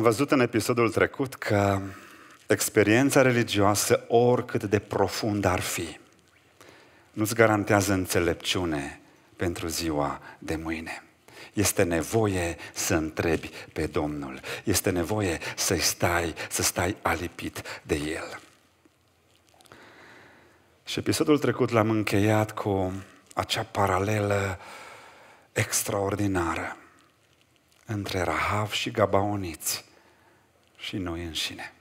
Am văzut în episodul trecut că experiența religioasă, oricât de profundă ar fi, nu-ți garantează înțelepciune pentru ziua de mâine. Este nevoie să întrebi pe Domnul. Este nevoie să stai, să stai alipit de El. Și episodul trecut l-am încheiat cu acea paralelă extraordinară între Rahav și Gabaoniți și noi înșine.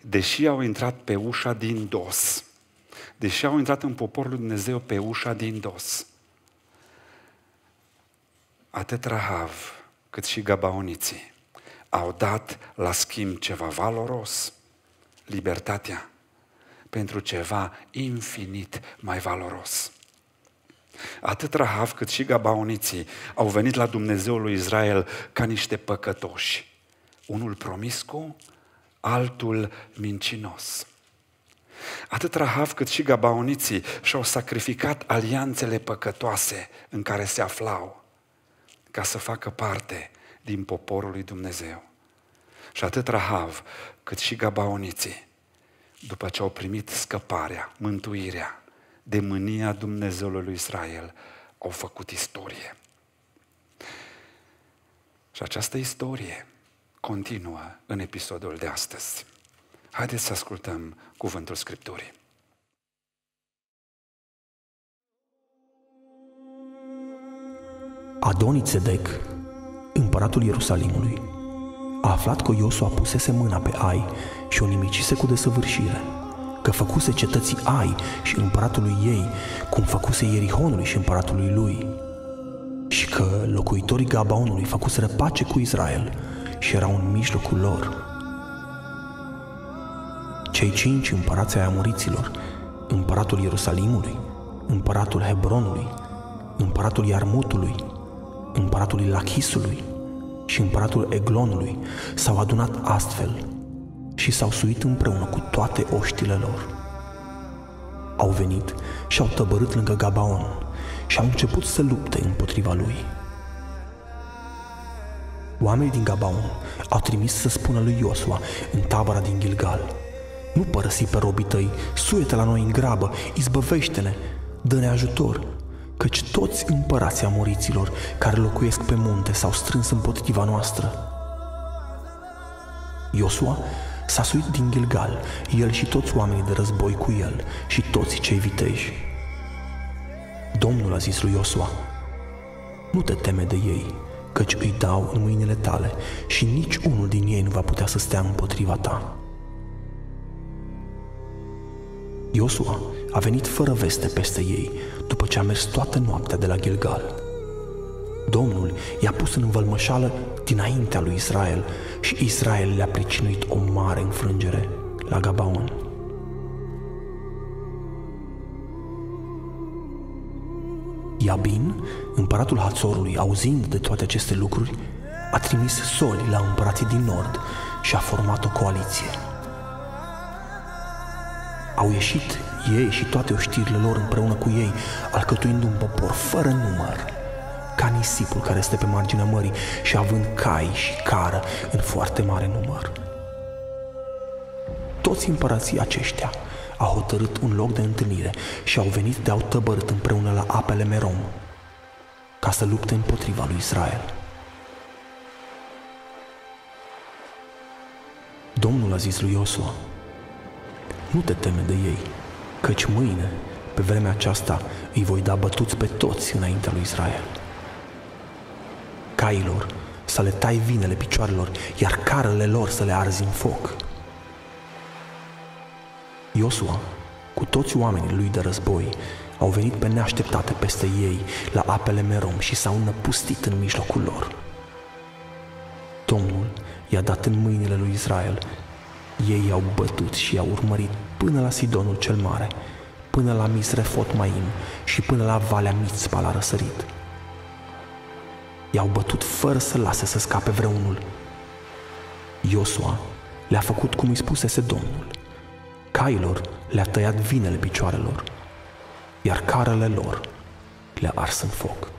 Deși au intrat pe ușa din dos, deși au intrat în poporul lui Dumnezeu pe ușa din dos, atât Rahav cât și Gabaoniții au dat la schimb ceva valoros, libertatea, pentru ceva infinit mai valoros. Atât Rahav cât și Gabaoniții au venit la Dumnezeul lui Israel ca niște păcătoși unul promiscu, altul mincinos. Atât Rahav cât și Gabaoniții și-au sacrificat alianțele păcătoase în care se aflau ca să facă parte din poporul lui Dumnezeu. Și atât Rahav cât și Gabaoniții, după ce au primit scăparea, mântuirea de mânia Dumnezeului lui Israel, au făcut istorie. Și această istorie continuă în episodul de astăzi. Haideți să ascultăm cuvântul Scripturii. Adonițedec, împăratul Ierusalimului, a aflat că Iosua pusese mâna pe Ai și o nimicise cu desăvârșire, că făcuse cetății Ai și împăratului ei, cum făcuse Ierihonului și împăratului lui, și că locuitorii Gabaonului făcuseră pace cu Israel – și erau în mijlocul lor. Cei cinci împărați ai amuriților, împăratul Ierusalimului, împăratul Hebronului, împăratul Iarmutului, împăratul Lachisului și împăratul Eglonului s-au adunat astfel și s-au suit împreună cu toate oștile lor. Au venit și au tăbărât lângă Gabaon și au început să lupte împotriva lui. Oamenii din Gabaon au trimis să spună lui Iosua în tabăra din Gilgal. Nu părăsi pe robii tăi, suie la noi în grabă, izbăvește-ne, dă-ne ajutor, căci toți împărații amoriților care locuiesc pe munte s-au strâns împotriva noastră. Iosua s-a suit din Gilgal, el și toți oamenii de război cu el și toți cei viteji. Domnul a zis lui Iosua, nu te teme de ei, căci îi dau în mâinile tale și nici unul din ei nu va putea să stea împotriva ta. Iosua a venit fără veste peste ei după ce a mers toată noaptea de la Gilgal. Domnul i-a pus în învălmășală dinaintea lui Israel și Israel le-a pricinuit o mare înfrângere la Gabaon. Iabin, împăratul Hațorului, auzind de toate aceste lucruri, a trimis soli la împărații din nord și a format o coaliție. Au ieșit ei și toate oștirile lor împreună cu ei, alcătuind un popor fără număr, ca nisipul care este pe marginea mării și având cai și cară în foarte mare număr. Toți împărații aceștia – a hotărât un loc de întâlnire și au venit de-au tăbărât împreună la apele Merom, ca să lupte împotriva lui Israel. Domnul a zis lui Iosua, nu te teme de ei, căci mâine, pe vremea aceasta, îi voi da bătuți pe toți înaintea lui Israel. Cailor să le tai vinele picioarelor, iar carele lor să le arzi în foc. Iosua, cu toți oamenii lui de război, au venit pe neașteptate peste ei la apele Merom și s-au năpustit în mijlocul lor. Domnul i-a dat în mâinile lui Israel. Ei i-au bătut și i-au urmărit până la Sidonul cel Mare, până la Misrefot Maim și până la Valea Mițpa la răsărit. I-au bătut fără să lase să scape vreunul. Iosua le-a făcut cum îi spusese Domnul – Cailor le-a tăiat vinele picioarelor, iar carele lor le-a ars în foc.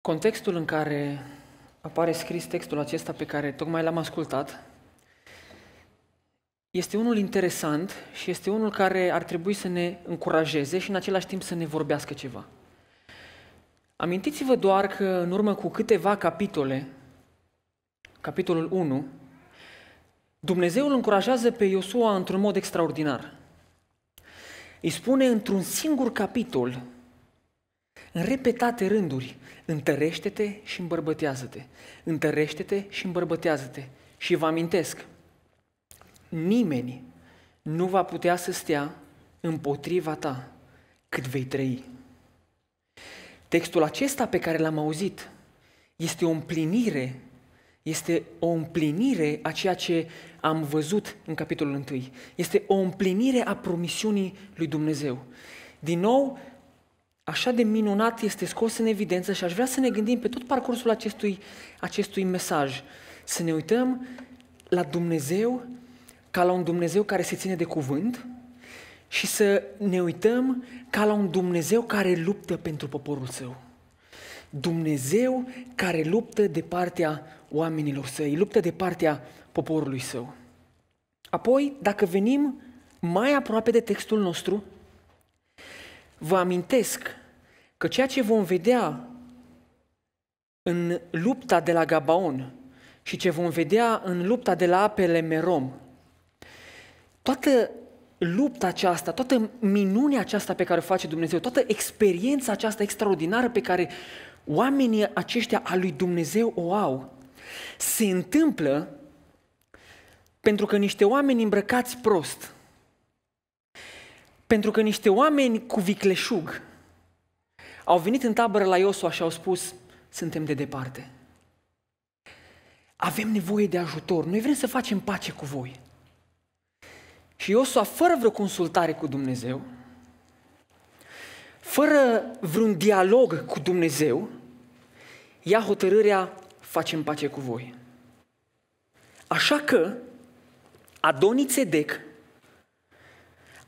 Contextul în care apare scris textul acesta pe care tocmai l-am ascultat este unul interesant și este unul care ar trebui să ne încurajeze și în același timp să ne vorbească ceva. Amintiți-vă doar că în urmă cu câteva capitole capitolul 1, Dumnezeu îl încurajează pe Iosua într-un mod extraordinar. Îi spune într-un singur capitol, în repetate rânduri, întărește-te și îmbărbătează-te, întărește-te și îmbărbătează-te. Și vă amintesc, nimeni nu va putea să stea împotriva ta cât vei trăi. Textul acesta pe care l-am auzit este o împlinire este o împlinire a ceea ce am văzut în capitolul 1. Este o împlinire a promisiunii lui Dumnezeu. Din nou, așa de minunat este scos în evidență și aș vrea să ne gândim pe tot parcursul acestui, acestui mesaj, să ne uităm la Dumnezeu ca la un Dumnezeu care se ține de cuvânt și să ne uităm ca la un Dumnezeu care luptă pentru poporul său. Dumnezeu care luptă de partea oamenilor săi, luptă de partea poporului său. Apoi, dacă venim mai aproape de textul nostru, vă amintesc că ceea ce vom vedea în lupta de la Gabaon și ce vom vedea în lupta de la apele Merom, toată lupta aceasta, toată minunea aceasta pe care o face Dumnezeu, toată experiența aceasta extraordinară pe care oamenii aceștia a lui Dumnezeu o au, se întâmplă pentru că niște oameni îmbrăcați prost, pentru că niște oameni cu vicleșug au venit în tabără la Iosua și au spus, suntem de departe. Avem nevoie de ajutor, noi vrem să facem pace cu voi. Și Iosua, fără vreo consultare cu Dumnezeu, fără vreun dialog cu Dumnezeu, ia hotărârea, facem pace cu voi. Așa că Adonițedec,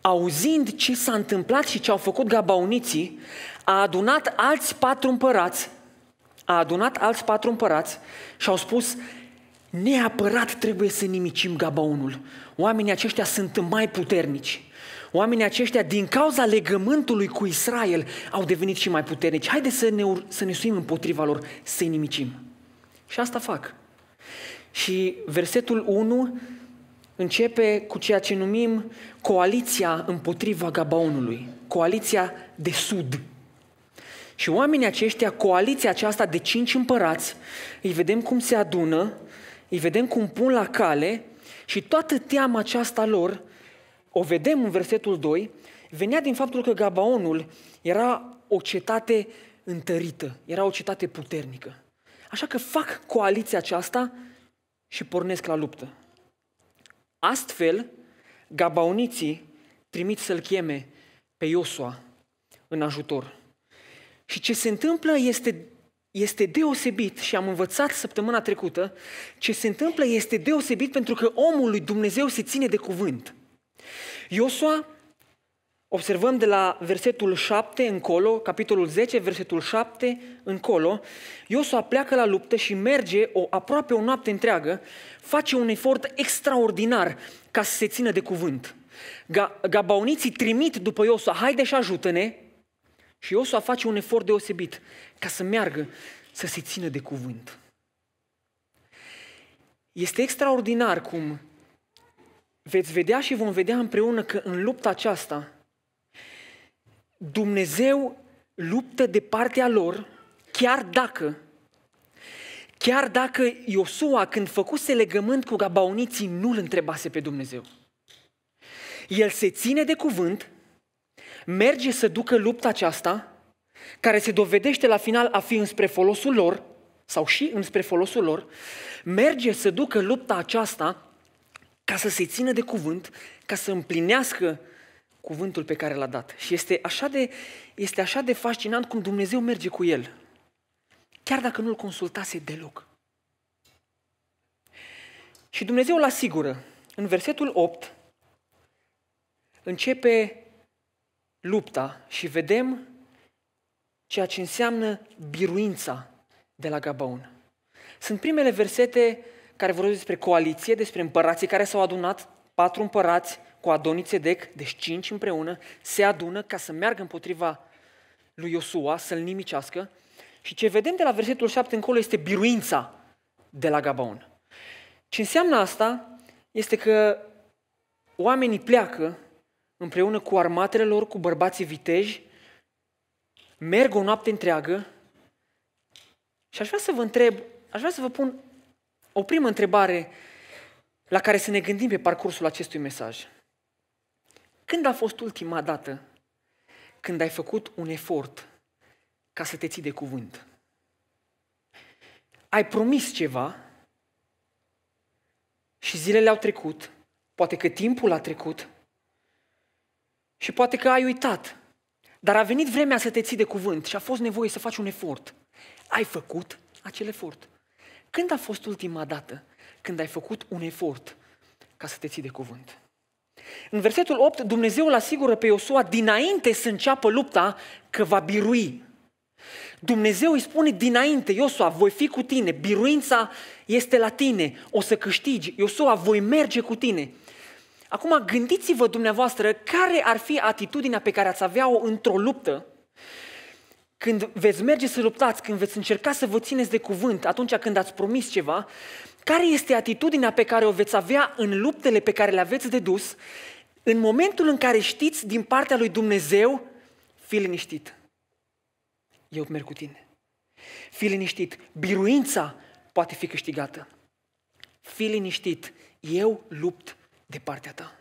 auzind ce s-a întâmplat și ce au făcut gabauniții, a adunat alți patru împărați, a adunat alți patru împărați și au spus, neapărat trebuie să nimicim gabaunul. Oamenii aceștia sunt mai puternici. Oamenii aceștia, din cauza legământului cu Israel, au devenit și mai puternici. Haideți să ne, să ne suim împotriva lor, să-i nimicim. Și asta fac. Și versetul 1 începe cu ceea ce numim coaliția împotriva Gabaonului, coaliția de sud. Și oamenii aceștia, coaliția aceasta de cinci împărați, îi vedem cum se adună, îi vedem cum pun la cale și toată teama aceasta lor o vedem în versetul 2, venea din faptul că Gabaonul era o cetate întărită, era o cetate puternică. Așa că fac coaliția aceasta și pornesc la luptă. Astfel, Gabaoniții trimit să-l cheme pe Iosua în ajutor. Și ce se întâmplă este, este deosebit și am învățat săptămâna trecută, ce se întâmplă este deosebit pentru că omul lui Dumnezeu se ține de cuvânt. Iosua, observăm de la versetul 7 încolo, capitolul 10, versetul 7 încolo, Iosua pleacă la luptă și merge o, aproape o noapte întreagă, face un efort extraordinar ca să se țină de cuvânt. gabauniții trimit după Iosua, haide și ajută-ne, și Iosua face un efort deosebit ca să meargă, să se țină de cuvânt. Este extraordinar cum veți vedea și vom vedea împreună că în lupta aceasta Dumnezeu luptă de partea lor, chiar dacă Chiar dacă Iosua, când făcuse legământ cu gabaoniții, nu-L întrebase pe Dumnezeu. El se ține de cuvânt, merge să ducă lupta aceasta, care se dovedește la final a fi înspre folosul lor, sau și înspre folosul lor, merge să ducă lupta aceasta ca să se țină de cuvânt, ca să împlinească cuvântul pe care l-a dat. Și este așa de, este așa de fascinant cum Dumnezeu merge cu el, chiar dacă nu-l consultase deloc. Și Dumnezeu îl asigură. În versetul 8 începe lupta și vedem ceea ce înseamnă biruința de la Gabaun. Sunt primele versete care vorbesc despre coaliție, despre împărații care s-au adunat, patru împărați cu Dec, deci cinci împreună, se adună ca să meargă împotriva lui Iosua, să-l nimicească. Și ce vedem de la versetul 7 încolo este biruința de la Gabaon. Ce înseamnă asta este că oamenii pleacă împreună cu armatele lor, cu bărbații viteji, merg o noapte întreagă și aș vrea să vă întreb, aș vrea să vă pun o primă întrebare la care să ne gândim pe parcursul acestui mesaj. Când a fost ultima dată când ai făcut un efort ca să te ții de cuvânt? Ai promis ceva și zilele au trecut, poate că timpul a trecut și poate că ai uitat, dar a venit vremea să te ții de cuvânt și a fost nevoie să faci un efort. Ai făcut acel efort. Când a fost ultima dată când ai făcut un efort ca să te ții de cuvânt? În versetul 8, Dumnezeu îl asigură pe Iosua dinainte să înceapă lupta că va birui. Dumnezeu îi spune dinainte, Iosua, voi fi cu tine, biruința este la tine, o să câștigi, Iosua, voi merge cu tine. Acum gândiți-vă dumneavoastră care ar fi atitudinea pe care ați avea-o într-o luptă când veți merge să luptați, când veți încerca să vă țineți de cuvânt atunci când ați promis ceva, care este atitudinea pe care o veți avea în luptele pe care le aveți de dus, în momentul în care știți din partea lui Dumnezeu, fi liniștit, eu merg cu tine. Fi liniștit, biruința poate fi câștigată. Fi liniștit, eu lupt de partea ta.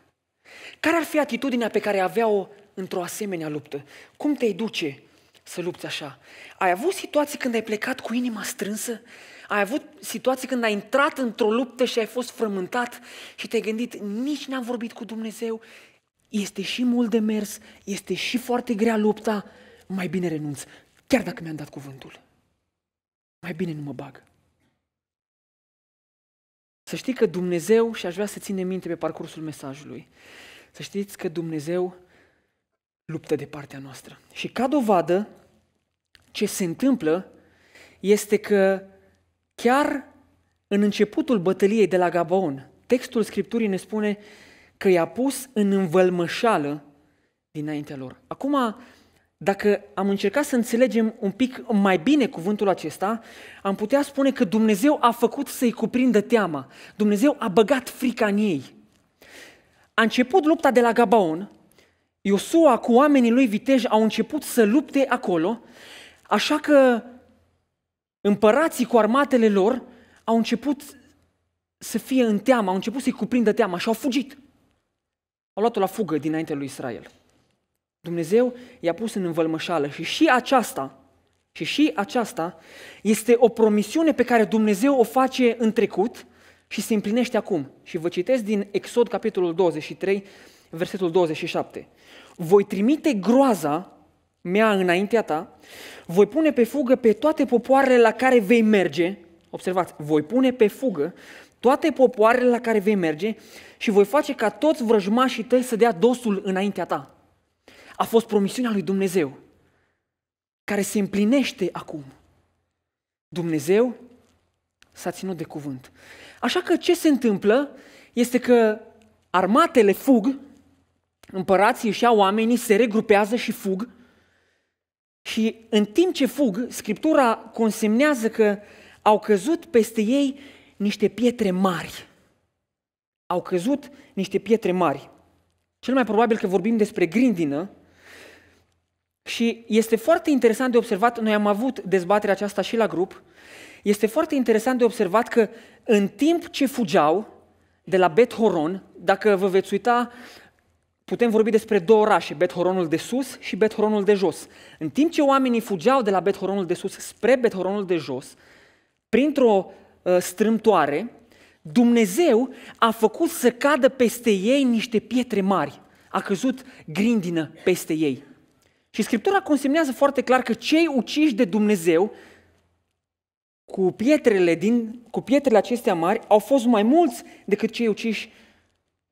Care ar fi atitudinea pe care avea-o într-o asemenea luptă? Cum te duce să lupți așa. Ai avut situații când ai plecat cu inima strânsă? Ai avut situații când ai intrat într-o luptă și ai fost frământat și te-ai gândit, nici n-am vorbit cu Dumnezeu, este și mult de mers, este și foarte grea lupta, mai bine renunț, chiar dacă mi-am dat cuvântul. Mai bine nu mă bag. Să știi că Dumnezeu, și aș vrea să ține minte pe parcursul mesajului, să știți că Dumnezeu luptă de partea noastră. Și ca dovadă, ce se întâmplă este că chiar în începutul bătăliei de la Gabaon, textul Scripturii ne spune că i-a pus în învălmășală dinaintea lor. Acum, dacă am încercat să înțelegem un pic mai bine cuvântul acesta, am putea spune că Dumnezeu a făcut să-i cuprindă teama. Dumnezeu a băgat frica în ei. A început lupta de la Gabaon Iosua cu oamenii lui vitej au început să lupte acolo, așa că împărații cu armatele lor au început să fie în teamă, au început să-i cuprindă teama și au fugit. Au luat-o la fugă dinainte lui Israel. Dumnezeu i-a pus în învălmășală și și aceasta, și și aceasta este o promisiune pe care Dumnezeu o face în trecut și se împlinește acum. Și vă citesc din Exod capitolul 23, versetul 27. Voi trimite groaza mea înaintea ta, voi pune pe fugă pe toate popoarele la care vei merge, observați, voi pune pe fugă toate popoarele la care vei merge și voi face ca toți vrăjmașii tăi să dea dosul înaintea ta. A fost promisiunea lui Dumnezeu, care se împlinește acum. Dumnezeu s-a ținut de cuvânt. Așa că ce se întâmplă este că armatele fug împărații și iau oamenii, se regrupează și fug. Și în timp ce fug, Scriptura consemnează că au căzut peste ei niște pietre mari. Au căzut niște pietre mari. Cel mai probabil că vorbim despre grindină, și este foarte interesant de observat, noi am avut dezbaterea aceasta și la grup, este foarte interesant de observat că în timp ce fugeau de la Bet Horon, dacă vă veți uita Putem vorbi despre două orașe, Bethoronul de sus și Bethoronul de jos. În timp ce oamenii fugeau de la Bethoronul de sus spre Bethoronul de jos, printr-o uh, strâmtoare, Dumnezeu a făcut să cadă peste ei niște pietre mari. A căzut grindină peste ei. Și Scriptura consemnează foarte clar că cei uciși de Dumnezeu cu pietrele, din, cu pietrele acestea mari au fost mai mulți decât cei uciși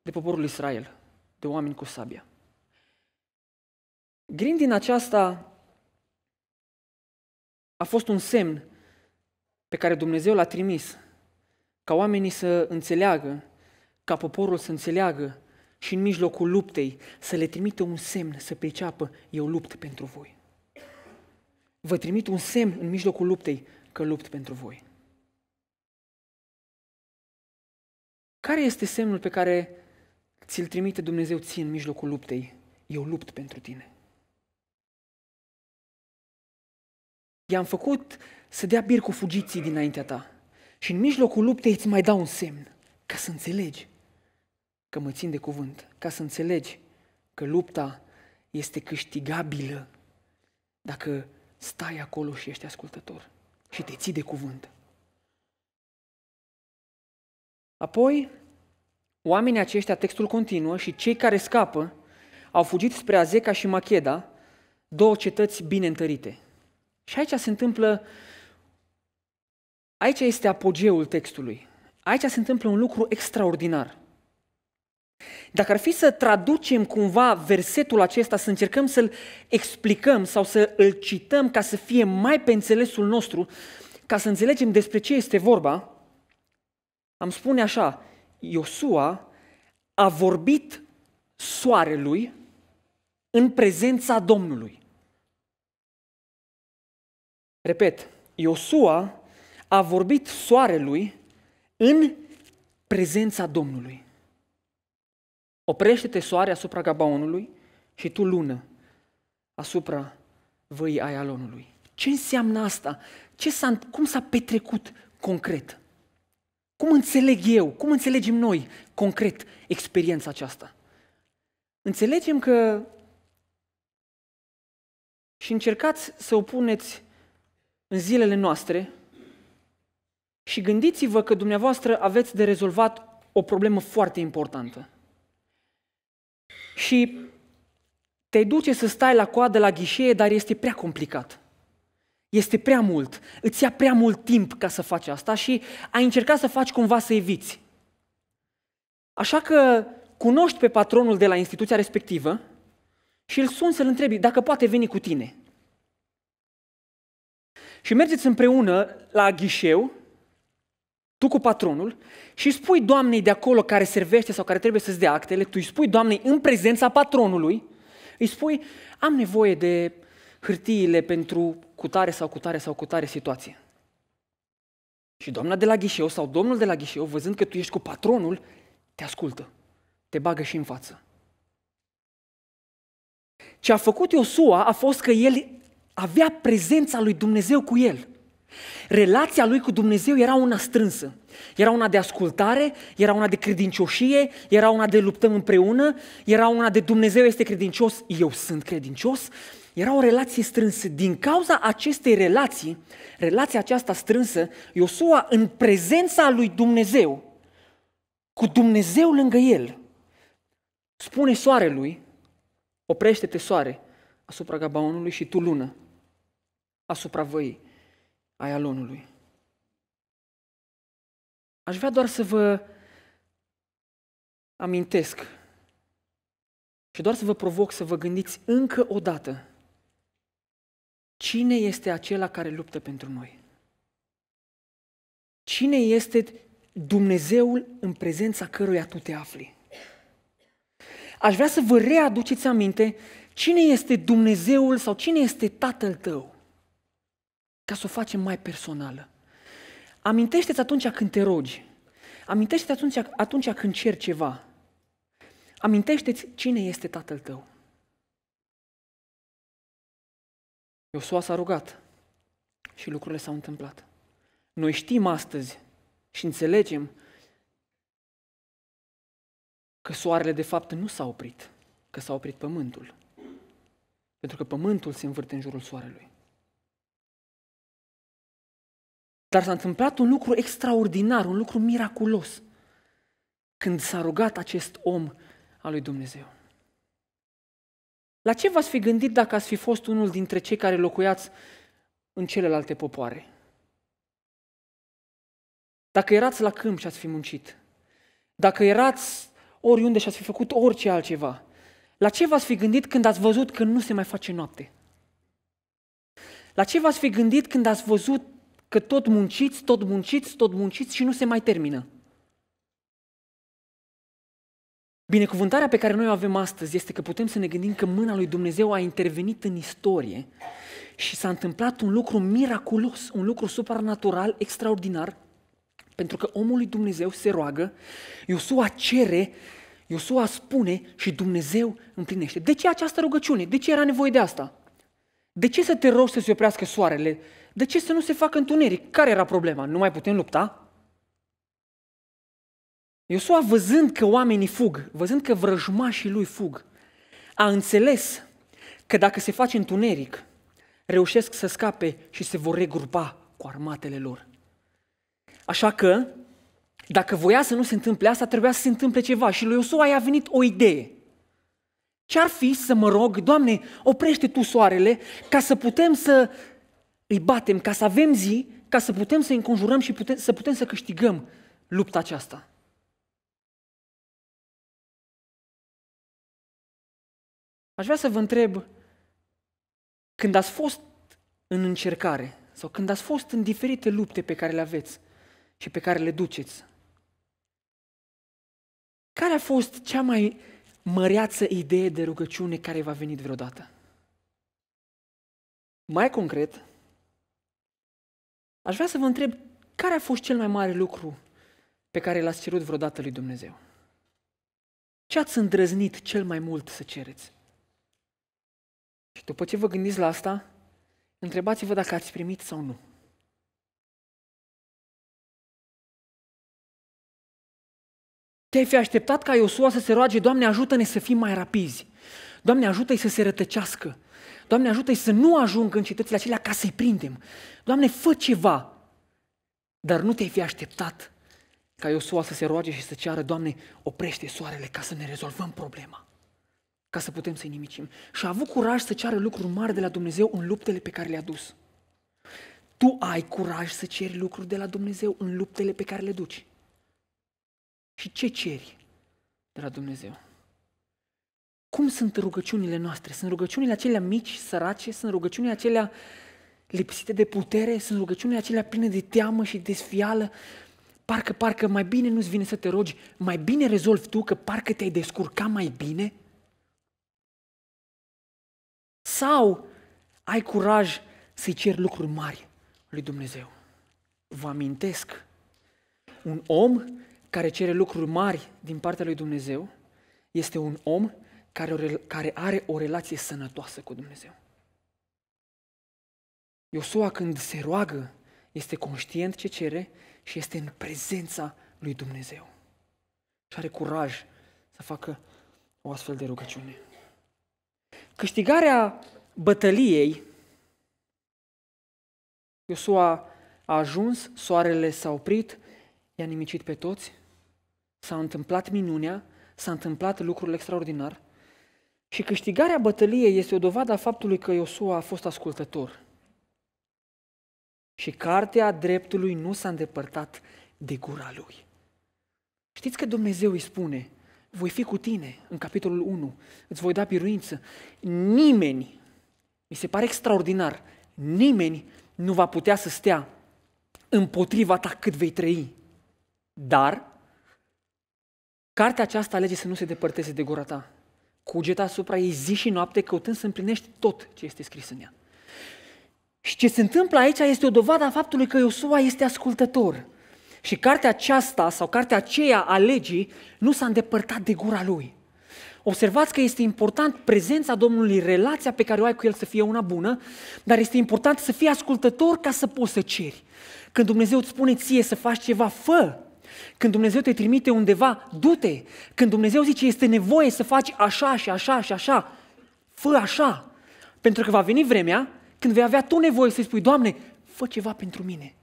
de poporul Israel de oameni cu sabia. Grindina aceasta a fost un semn pe care Dumnezeu l-a trimis ca oamenii să înțeleagă, ca poporul să înțeleagă și în mijlocul luptei să le trimită un semn, să priceapă, eu lupt pentru voi. Vă trimit un semn în mijlocul luptei că lupt pentru voi. Care este semnul pe care ți-l trimite Dumnezeu ție în mijlocul luptei. Eu lupt pentru tine. I-am făcut să dea bir cu fugiții dinaintea ta. Și în mijlocul luptei îți mai dau un semn, ca să înțelegi că mă țin de cuvânt, ca să înțelegi că lupta este câștigabilă dacă stai acolo și ești ascultător și te ții de cuvânt. Apoi, Oamenii aceștia, textul continuă, și cei care scapă au fugit spre Azeca și Macheda, două cetăți bine întărite. Și aici se întâmplă, aici este apogeul textului. Aici se întâmplă un lucru extraordinar. Dacă ar fi să traducem cumva versetul acesta, să încercăm să-l explicăm sau să îl cităm ca să fie mai pe înțelesul nostru, ca să înțelegem despre ce este vorba, am spune așa, Iosua a vorbit soarelui în prezența Domnului. Repet, Iosua a vorbit soarelui în prezența Domnului. Oprește-te soare asupra Gabaonului și tu lună asupra văii Aialonului. Ce înseamnă asta? Ce s-a, cum s-a petrecut concret? Cum înțeleg eu, cum înțelegem noi concret experiența aceasta? Înțelegem că și încercați să o puneți în zilele noastre și gândiți-vă că dumneavoastră aveți de rezolvat o problemă foarte importantă. Și te duce să stai la coadă la ghișee, dar este prea complicat. Este prea mult, îți ia prea mult timp ca să faci asta și ai încercat să faci cumva să eviți. Așa că cunoști pe patronul de la instituția respectivă și îl suni să-l întrebi dacă poate veni cu tine. Și mergeți împreună la ghișeu, tu cu patronul, și spui doamnei de acolo care servește sau care trebuie să-ți dea actele, tu îi spui doamnei în prezența patronului, îi spui, am nevoie de hârtiile pentru cutare sau cutare sau cutare situație. Și doamna de la ghișeu sau domnul de la ghișeu, văzând că tu ești cu patronul, te ascultă, te bagă și în față. Ce a făcut Iosua a fost că el avea prezența lui Dumnezeu cu el. Relația lui cu Dumnezeu era una strânsă. Era una de ascultare, era una de credincioșie, era una de luptăm împreună, era una de Dumnezeu este credincios, eu sunt credincios, era o relație strânsă. Din cauza acestei relații, relația aceasta strânsă, Iosua în prezența lui Dumnezeu, cu Dumnezeu lângă el, spune soarelui, oprește-te soare asupra Gabaonului și tu lună asupra văii ai Alonului. Aș vrea doar să vă amintesc și doar să vă provoc să vă gândiți încă o dată Cine este acela care luptă pentru noi? Cine este Dumnezeul în prezența căruia tu te afli? Aș vrea să vă readuceți aminte cine este Dumnezeul sau cine este Tatăl tău, ca să o facem mai personală. Amintește-ți atunci când te rogi, amintește-ți atunci, atunci când cer ceva, amintește-ți cine este Tatăl tău. Iosua s-a rugat și lucrurile s-au întâmplat. Noi știm astăzi și înțelegem că soarele de fapt nu s-a oprit, că s-a oprit pământul. Pentru că pământul se învârte în jurul soarelui. Dar s-a întâmplat un lucru extraordinar, un lucru miraculos, când s-a rugat acest om al lui Dumnezeu. La ce v-ați fi gândit dacă ați fi fost unul dintre cei care locuiați în celelalte popoare? Dacă erați la câmp și ați fi muncit, dacă erați oriunde și ați fi făcut orice altceva, la ce v-ați fi gândit când ați văzut că nu se mai face noapte? La ce v-ați fi gândit când ați văzut că tot munciți, tot munciți, tot munciți și nu se mai termină? Binecuvântarea pe care noi o avem astăzi este că putem să ne gândim că mâna lui Dumnezeu a intervenit în istorie și s-a întâmplat un lucru miraculos, un lucru supranatural, extraordinar, pentru că omul lui Dumnezeu se roagă, Iosua cere, Iosua spune și Dumnezeu împlinește. De ce această rugăciune? De ce era nevoie de asta? De ce să te rogi să se oprească soarele? De ce să nu se facă întuneric? Care era problema? Nu mai putem lupta? Iosua, văzând că oamenii fug, văzând că vrăjmașii lui fug, a înțeles că dacă se face întuneric, reușesc să scape și se vor regrupa cu armatele lor. Așa că, dacă voia să nu se întâmple asta, trebuia să se întâmple ceva și lui Iosua i-a venit o idee. Ce-ar fi să mă rog, Doamne, oprește Tu soarele ca să putem să îi batem, ca să avem zi, ca să putem să îi înconjurăm și putem, să putem să câștigăm lupta aceasta. Aș vrea să vă întreb, când ați fost în încercare sau când ați fost în diferite lupte pe care le aveți și pe care le duceți, care a fost cea mai măreață idee de rugăciune care v-a venit vreodată? Mai concret, aș vrea să vă întreb care a fost cel mai mare lucru pe care l-ați cerut vreodată lui Dumnezeu? Ce ați îndrăznit cel mai mult să cereți? Și după ce vă gândiți la asta, întrebați-vă dacă ați primit sau nu. Te-ai fi așteptat ca Iosua să se roage, Doamne ajută-ne să fim mai rapizi. Doamne ajută-i să se rătăcească. Doamne ajută-i să nu ajungă în cetățile acelea ca să-i prindem. Doamne, fă ceva. Dar nu te-ai fi așteptat ca Iosua să se roage și să ceară, Doamne, oprește soarele ca să ne rezolvăm problema ca să putem să-i nimicim. Și a avut curaj să ceară lucruri mari de la Dumnezeu în luptele pe care le-a dus. Tu ai curaj să ceri lucruri de la Dumnezeu în luptele pe care le duci. Și ce ceri de la Dumnezeu? Cum sunt rugăciunile noastre? Sunt rugăciunile acelea mici, sărace? Sunt rugăciunile acelea lipsite de putere? Sunt rugăciunile acelea pline de teamă și de sfială? Parcă, parcă mai bine nu-ți vine să te rogi, mai bine rezolvi tu că parcă te-ai descurca mai bine? Sau ai curaj să-i ceri lucruri mari lui Dumnezeu. Vă amintesc, un om care cere lucruri mari din partea lui Dumnezeu este un om care, care are o relație sănătoasă cu Dumnezeu. Iosua când se roagă, este conștient ce cere și este în prezența lui Dumnezeu. Și are curaj să facă o astfel de rugăciune. Câștigarea bătăliei, Iosua a ajuns, soarele s-a oprit, i-a nimicit pe toți, s-a întâmplat minunea, s-a întâmplat lucrul extraordinar și câștigarea bătăliei este o dovadă a faptului că Iosua a fost ascultător. Și cartea dreptului nu s-a îndepărtat de gura lui. Știți că Dumnezeu îi spune, voi fi cu tine în capitolul 1, îți voi da biruință. Nimeni, mi se pare extraordinar, nimeni nu va putea să stea împotriva ta cât vei trăi. Dar cartea aceasta alege să nu se depărteze de gura ta. Cugeta asupra ei zi și noapte căutând să împlinești tot ce este scris în ea. Și ce se întâmplă aici este o dovadă a faptului că Iosua este ascultător. Și cartea aceasta sau cartea aceea a legii nu s-a îndepărtat de gura lui. Observați că este important prezența Domnului, relația pe care o ai cu El să fie una bună, dar este important să fii ascultător ca să poți să ceri. Când Dumnezeu îți spune ție să faci ceva, fă! Când Dumnezeu te trimite undeva, du-te! Când Dumnezeu zice este nevoie să faci așa și așa și așa, fă așa! Pentru că va veni vremea când vei avea tu nevoie să-i spui, Doamne, fă ceva pentru mine.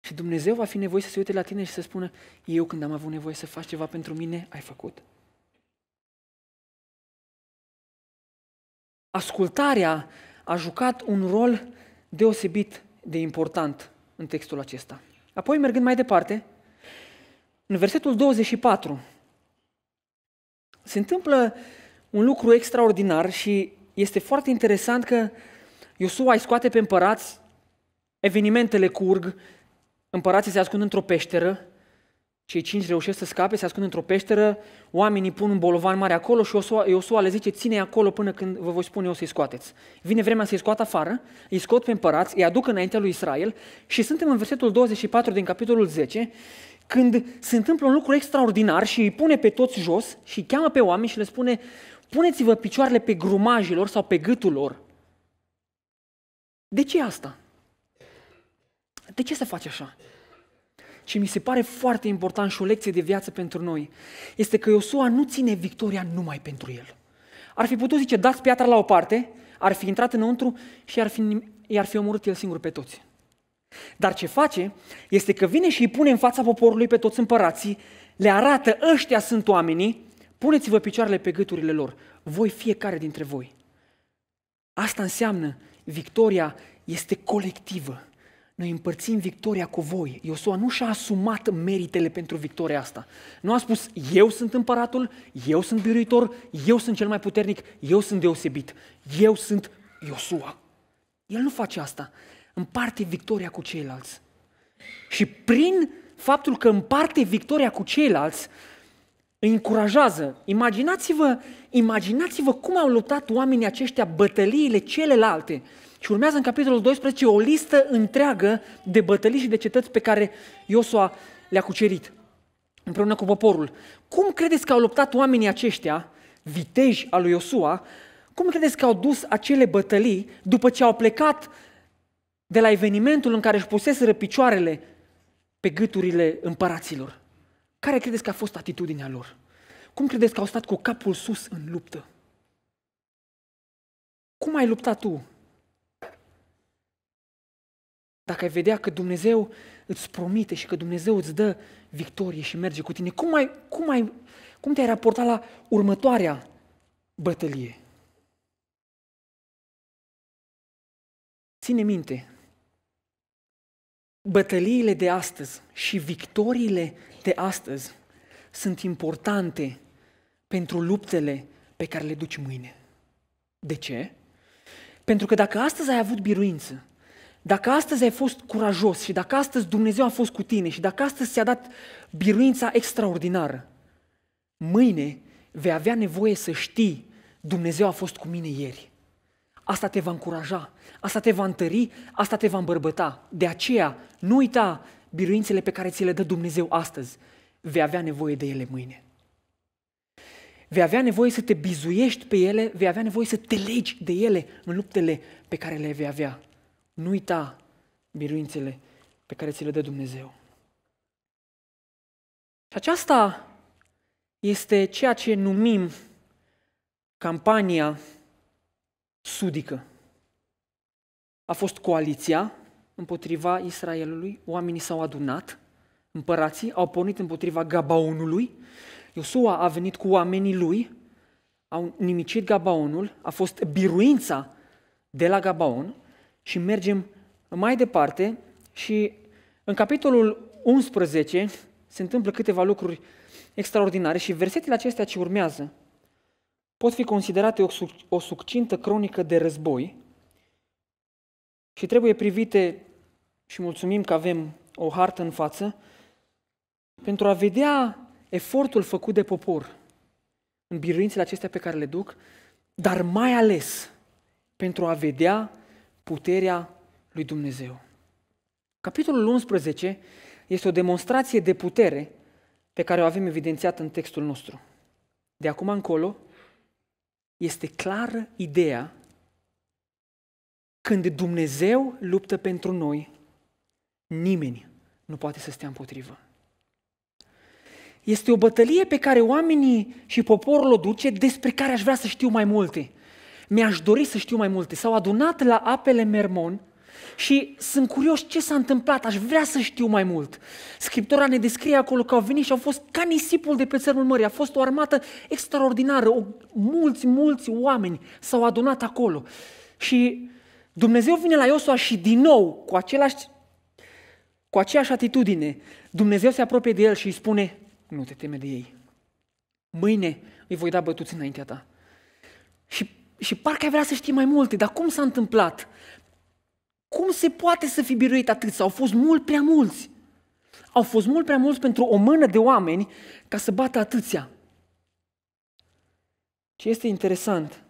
Și Dumnezeu va fi nevoie să se uite la tine și să spună, eu când am avut nevoie să faci ceva pentru mine, ai făcut. Ascultarea a jucat un rol deosebit de important în textul acesta. Apoi, mergând mai departe, în versetul 24, se întâmplă un lucru extraordinar și este foarte interesant că Iosua îi scoate pe împărați, evenimentele curg, Împărații se ascund într-o peșteră, cei cinci reușesc să scape, se ascund într-o peșteră, oamenii pun un bolovan mare acolo și Iosua, le zice, ține acolo până când vă voi spune eu să-i scoateți. Vine vremea să-i scoată afară, îi scot pe împărați, îi aduc înaintea lui Israel și suntem în versetul 24 din capitolul 10, când se întâmplă un lucru extraordinar și îi pune pe toți jos și îi cheamă pe oameni și le spune, puneți-vă picioarele pe grumajilor sau pe gâtul lor. De ce asta? De ce să faci așa? Și mi se pare foarte important și o lecție de viață pentru noi, este că Iosua nu ține victoria numai pentru el. Ar fi putut zice, dați piatra la o parte, ar fi intrat înăuntru și ar fi, i-ar fi omorât el singur pe toți. Dar ce face este că vine și îi pune în fața poporului pe toți împărații, le arată, ăștia sunt oamenii, puneți-vă picioarele pe gâturile lor, voi fiecare dintre voi. Asta înseamnă victoria este colectivă. Noi împărțim victoria cu voi. Iosua nu și-a asumat meritele pentru victoria asta. Nu a spus, eu sunt împăratul, eu sunt biruitor, eu sunt cel mai puternic, eu sunt deosebit, eu sunt Iosua. El nu face asta. Împarte victoria cu ceilalți. Și prin faptul că împarte victoria cu ceilalți, îi încurajează. Imaginați-vă, imaginați-vă cum au luptat oamenii aceștia bătăliile celelalte și urmează în capitolul 12 o listă întreagă de bătălii și de cetăți pe care Iosua le-a cucerit împreună cu poporul. Cum credeți că au luptat oamenii aceștia, viteji al lui Iosua, cum credeți că au dus acele bătălii după ce au plecat de la evenimentul în care își puseseră picioarele pe gâturile împăraților? Care credeți că a fost atitudinea lor? Cum credeți că au stat cu capul sus în luptă? Cum ai luptat tu dacă ai vedea că Dumnezeu îți promite și că Dumnezeu îți dă victorie și merge cu tine, cum, ai, cum, ai, cum te-ai raporta la următoarea bătălie? Ține minte, bătăliile de astăzi și victoriile de astăzi sunt importante pentru luptele pe care le duci mâine. De ce? Pentru că dacă astăzi ai avut biruință, dacă astăzi ai fost curajos și dacă astăzi Dumnezeu a fost cu tine și dacă astăzi ți-a dat biruința extraordinară, mâine vei avea nevoie să știi Dumnezeu a fost cu mine ieri. Asta te va încuraja, asta te va întări, asta te va îmbărbăta. De aceea, nu uita biruințele pe care ți le dă Dumnezeu astăzi. Vei avea nevoie de ele mâine. Vei avea nevoie să te bizuiești pe ele, vei avea nevoie să te legi de ele în luptele pe care le vei avea. Nu uita biruințele pe care ți le dă Dumnezeu. Și aceasta este ceea ce numim campania sudică. A fost coaliția împotriva Israelului, oamenii s-au adunat, împărații au pornit împotriva Gabaonului, Iosua a venit cu oamenii lui, au nimicit Gabaonul, a fost biruința de la Gabaon și mergem mai departe și în capitolul 11 se întâmplă câteva lucruri extraordinare și versetele acestea ce urmează pot fi considerate o, succintă cronică de război și trebuie privite și mulțumim că avem o hartă în față pentru a vedea efortul făcut de popor în biruințele acestea pe care le duc, dar mai ales pentru a vedea puterea lui Dumnezeu. Capitolul 11 este o demonstrație de putere pe care o avem evidențiat în textul nostru. De acum încolo este clară ideea când Dumnezeu luptă pentru noi, nimeni nu poate să stea împotrivă. Este o bătălie pe care oamenii și poporul o duce, despre care aș vrea să știu mai multe mi-aș dori să știu mai multe. S-au adunat la apele Mermon și sunt curios ce s-a întâmplat, aș vrea să știu mai mult. Scriptura ne descrie acolo că au venit și au fost ca nisipul de pe țărmul mării. A fost o armată extraordinară, o, mulți, mulți oameni s-au adunat acolo. Și Dumnezeu vine la Iosua și din nou, cu, același, cu aceeași atitudine, Dumnezeu se apropie de el și îi spune, nu te teme de ei. Mâine îi voi da bătuți înaintea ta. Și și parcă ai vrea să știi mai multe, dar cum s-a întâmplat? Cum se poate să fi biruit atât? Au fost mult prea mulți. Au fost mult prea mulți pentru o mână de oameni ca să bată atâția. Ce este interesant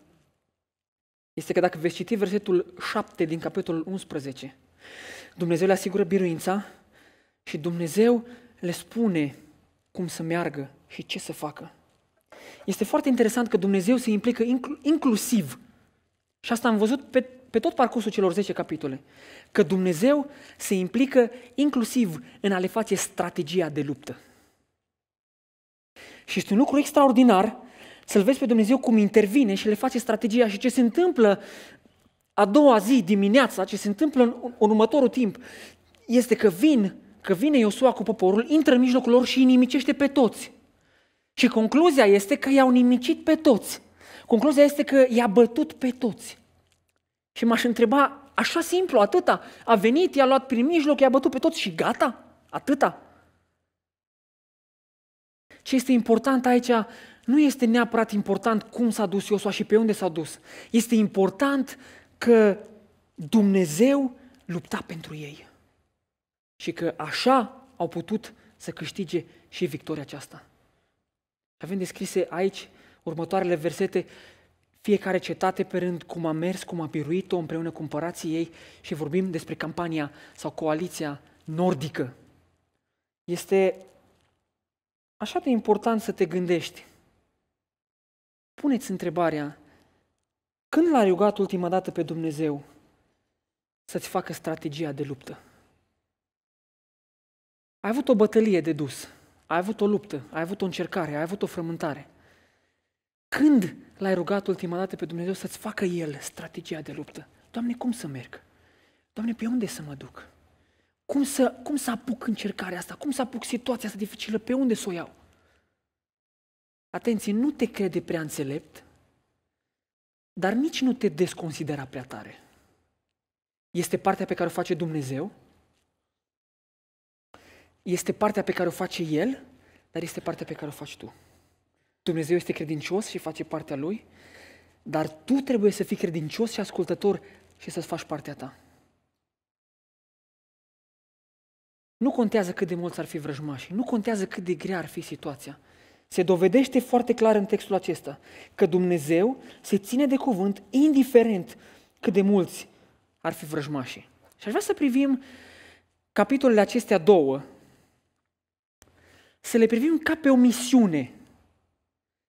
este că dacă veți citi versetul 7 din capitolul 11, Dumnezeu le asigură biruința și Dumnezeu le spune cum să meargă și ce să facă este foarte interesant că Dumnezeu se implică inclusiv. Și asta am văzut pe, pe tot parcursul celor 10 capitole. Că Dumnezeu se implică inclusiv în a le face strategia de luptă. Și este un lucru extraordinar să-L vezi pe Dumnezeu cum intervine și le face strategia și ce se întâmplă a doua zi, dimineața, ce se întâmplă în, în următorul timp, este că vin, că vine Iosua cu poporul, intră în mijlocul lor și inimicește pe toți. Și concluzia este că i-au nimicit pe toți. Concluzia este că i-a bătut pe toți. Și m-aș întreba, așa simplu, atâta. A venit, i-a luat prin mijloc, i-a bătut pe toți și gata? Atâta? Ce este important aici nu este neapărat important cum s-a dus Iosua și pe unde s-a dus. Este important că Dumnezeu lupta pentru ei. Și că așa au putut să câștige și victoria aceasta. Avem descrise aici următoarele versete, fiecare cetate pe rând, cum a mers, cum a biruit-o împreună cu împărații ei și vorbim despre campania sau coaliția nordică. Este așa de important să te gândești. Puneți întrebarea, când l-a rugat ultima dată pe Dumnezeu să-ți facă strategia de luptă? Ai avut o bătălie de dus ai avut o luptă, ai avut o încercare, ai avut o frământare. Când l-ai rugat ultima dată pe Dumnezeu să-ți facă El strategia de luptă? Doamne, cum să merg? Doamne, pe unde să mă duc? Cum să, cum să apuc încercarea asta? Cum să apuc situația asta dificilă? Pe unde să o iau? Atenție, nu te crede prea înțelept, dar nici nu te desconsidera prea tare. Este partea pe care o face Dumnezeu este partea pe care o face El, dar este partea pe care o faci tu. Dumnezeu este credincios și face partea Lui, dar tu trebuie să fii credincios și ascultător și să-ți faci partea ta. Nu contează cât de mulți ar fi vrăjmași, nu contează cât de grea ar fi situația. Se dovedește foarte clar în textul acesta că Dumnezeu se ține de cuvânt indiferent cât de mulți ar fi vrăjmașii. Și aș vrea să privim capitolele acestea două, să le privim ca pe o misiune.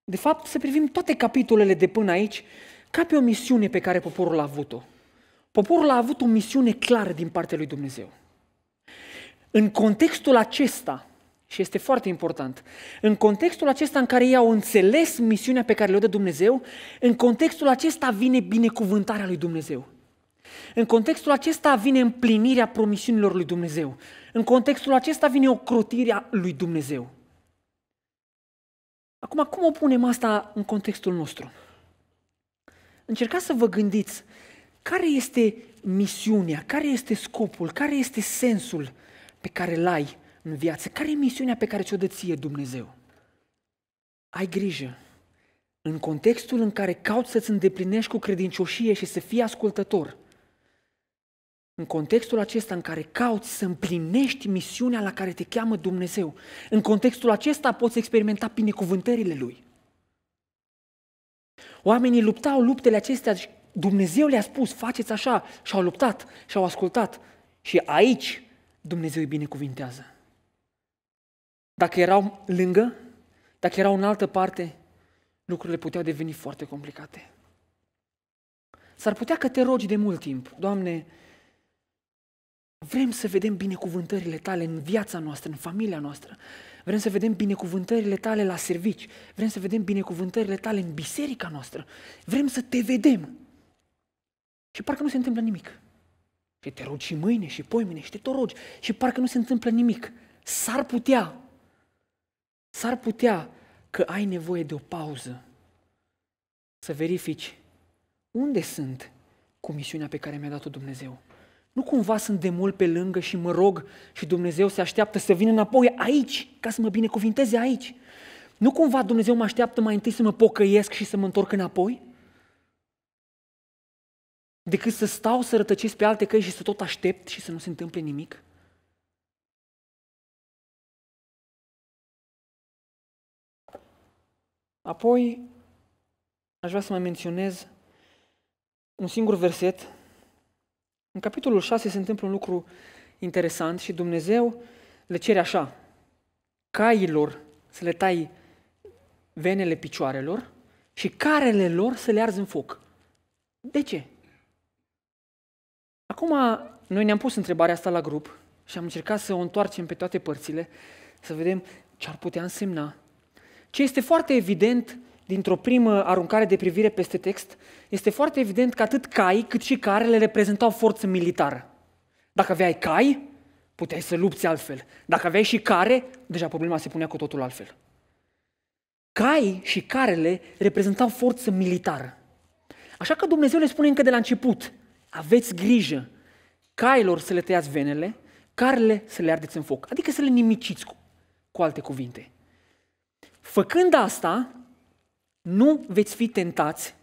De fapt, să privim toate capitolele de până aici ca pe o misiune pe care poporul a avut-o. Poporul a avut o misiune clară din partea lui Dumnezeu. În contextul acesta, și este foarte important, în contextul acesta în care ei au înțeles misiunea pe care le-o dă Dumnezeu, în contextul acesta vine binecuvântarea lui Dumnezeu. În contextul acesta vine împlinirea promisiunilor lui Dumnezeu. În contextul acesta vine o crotire a lui Dumnezeu. Acum, cum o punem asta în contextul nostru? Încercați să vă gândiți care este misiunea, care este scopul, care este sensul pe care îl ai în viață, care e misiunea pe care ți-o dă ție Dumnezeu. Ai grijă în contextul în care cauți să-ți îndeplinești cu credincioșie și să fii ascultător – în contextul acesta în care cauți să împlinești misiunea la care te cheamă Dumnezeu, în contextul acesta poți experimenta binecuvântările Lui. Oamenii luptau luptele acestea și Dumnezeu le-a spus, faceți așa, și au luptat, și au ascultat. Și aici Dumnezeu îi binecuvintează. Dacă erau lângă, dacă erau în altă parte, lucrurile puteau deveni foarte complicate. S-ar putea că te rogi de mult timp, Doamne, Vrem să vedem binecuvântările tale în viața noastră, în familia noastră. Vrem să vedem binecuvântările tale la servici. Vrem să vedem binecuvântările tale în biserica noastră. Vrem să te vedem. Și parcă nu se întâmplă nimic. Și te rogi și mâine și poimine și te tot rogi. Și parcă nu se întâmplă nimic. S-ar putea, s-ar putea că ai nevoie de o pauză să verifici unde sunt cu misiunea pe care mi-a dat-o Dumnezeu. Nu cumva sunt de mult pe lângă și mă rog și Dumnezeu se așteaptă să vină înapoi aici, ca să mă binecuvinteze aici. Nu cumva Dumnezeu mă așteaptă mai întâi să mă pocăiesc și să mă întorc înapoi? Decât să stau să rătăcesc pe alte căi și să tot aștept și să nu se întâmple nimic? Apoi, aș vrea să mai menționez un singur verset în capitolul 6 se întâmplă un lucru interesant și Dumnezeu le cere așa, cailor să le tai venele picioarelor și carele lor să le arzi în foc. De ce? Acum, noi ne-am pus întrebarea asta la grup și am încercat să o întoarcem pe toate părțile, să vedem ce ar putea însemna. Ce este foarte evident dintr-o primă aruncare de privire peste text, este foarte evident că atât cai cât și carele reprezentau forță militară. Dacă aveai cai, puteai să lupți altfel. Dacă aveai și care, deja problema se punea cu totul altfel. Cai și carele reprezentau forță militară. Așa că Dumnezeu le spune încă de la început, aveți grijă cailor să le tăiați venele, carele să le ardeți în foc, adică să le nimiciți cu, cu alte cuvinte. Făcând asta, nu veți fi tentați.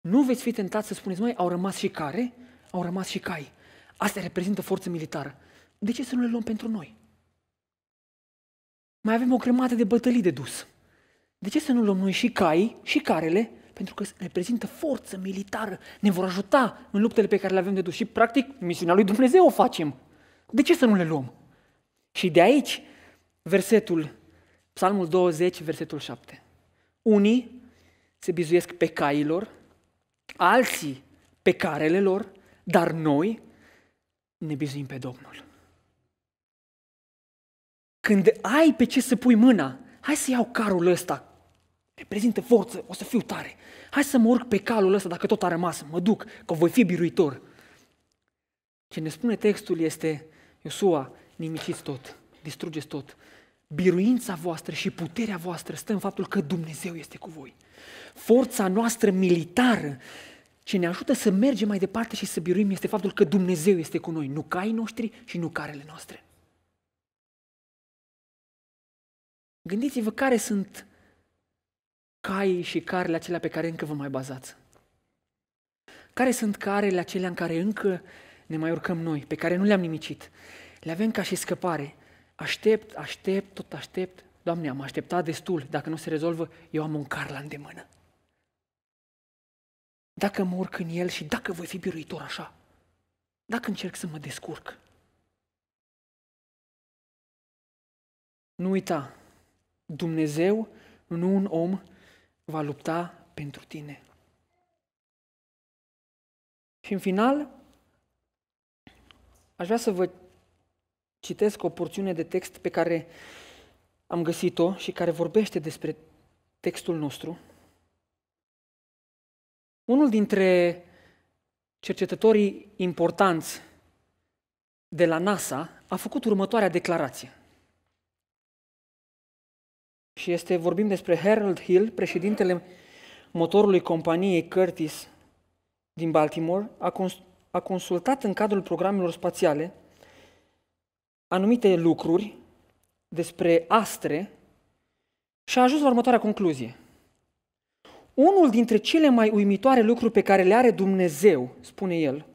Nu veți fi tentați să spuneți, mai au rămas și care, au rămas și cai. Asta reprezintă forță militară. De ce să nu le luăm pentru noi? Mai avem o grămadă de bătălii de dus. De ce să nu luăm noi și cai și carele? Pentru că reprezintă forță militară. Ne vor ajuta în luptele pe care le avem de dus. Și, practic, misiunea lui Dumnezeu o facem. De ce să nu le luăm? Și de aici, versetul, Psalmul 20, versetul 7. Unii se bizuiesc pe cailor, alții pe carele lor, dar noi ne bizuim pe Domnul. Când ai pe ce să pui mâna, hai să iau carul ăsta, reprezintă forță, o să fiu tare. Hai să mă urc pe calul ăsta dacă tot a rămas, mă duc, că voi fi biruitor. Ce ne spune textul este, Iosua, nimiciți tot, distrugeți tot, biruința voastră și puterea voastră stă în faptul că Dumnezeu este cu voi. Forța noastră militară ce ne ajută să mergem mai departe și să biruim este faptul că Dumnezeu este cu noi, nu caii noștri și nu carele noastre. Gândiți-vă care sunt caii și carele acelea pe care încă vă mai bazați. Care sunt carele acelea în care încă ne mai urcăm noi, pe care nu le-am nimicit? Le avem ca și scăpare, Aștept, aștept, tot aștept. Doamne, am așteptat destul. Dacă nu se rezolvă, eu am un car la îndemână. Dacă mă urc în el și dacă voi fi biruitor așa, dacă încerc să mă descurc. Nu uita, Dumnezeu, nu un om, va lupta pentru tine. Și în final, aș vrea să vă citesc o porțiune de text pe care am găsit-o și care vorbește despre textul nostru. Unul dintre cercetătorii importanți de la NASA a făcut următoarea declarație. Și este, vorbim despre Harold Hill, președintele motorului companiei Curtis din Baltimore, a, cons- a consultat în cadrul programelor spațiale anumite lucruri despre astre și a ajuns la următoarea concluzie. Unul dintre cele mai uimitoare lucruri pe care le are Dumnezeu, spune el,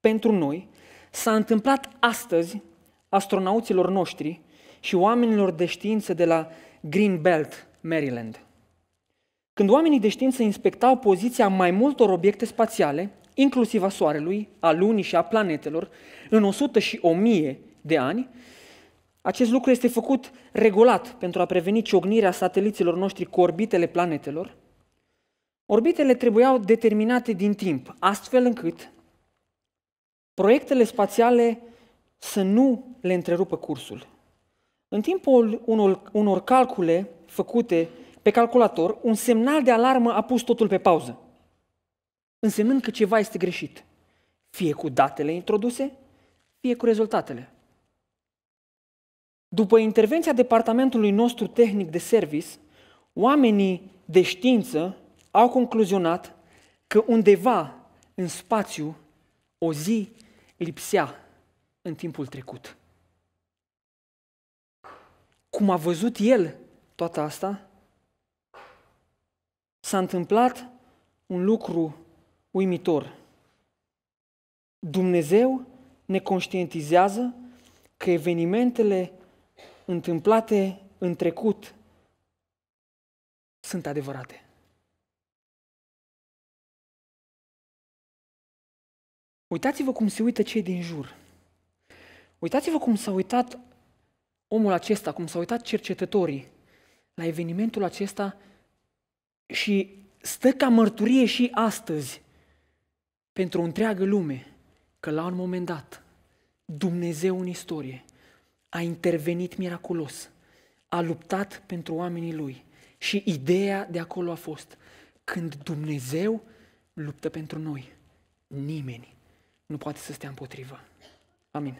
pentru noi, s-a întâmplat astăzi astronauților noștri și oamenilor de știință de la Greenbelt, Maryland. Când oamenii de știință inspectau poziția mai multor obiecte spațiale, inclusiv a Soarelui, a Lunii și a planetelor, în 100 și 1000 de ani, acest lucru este făcut regulat pentru a preveni ciognirea sateliților noștri cu orbitele planetelor. Orbitele trebuiau determinate din timp, astfel încât proiectele spațiale să nu le întrerupă cursul. În timpul unor, unor calcule făcute pe calculator, un semnal de alarmă a pus totul pe pauză, însemnând că ceva este greșit, fie cu datele introduse, fie cu rezultatele. După intervenția departamentului nostru tehnic de service, oamenii de știință au concluzionat că undeva în spațiu o zi lipsea în timpul trecut. Cum a văzut el toată asta, s-a întâmplat un lucru uimitor. Dumnezeu ne conștientizează că evenimentele întâmplate în trecut sunt adevărate. Uitați-vă cum se uită cei din jur. Uitați-vă cum s-a uitat omul acesta, cum s-au uitat cercetătorii la evenimentul acesta și stă ca mărturie și astăzi pentru întreagă lume că la un moment dat Dumnezeu în istorie a intervenit miraculos, a luptat pentru oamenii lui. Și ideea de acolo a fost, când Dumnezeu luptă pentru noi, nimeni nu poate să stea împotriva. Amin.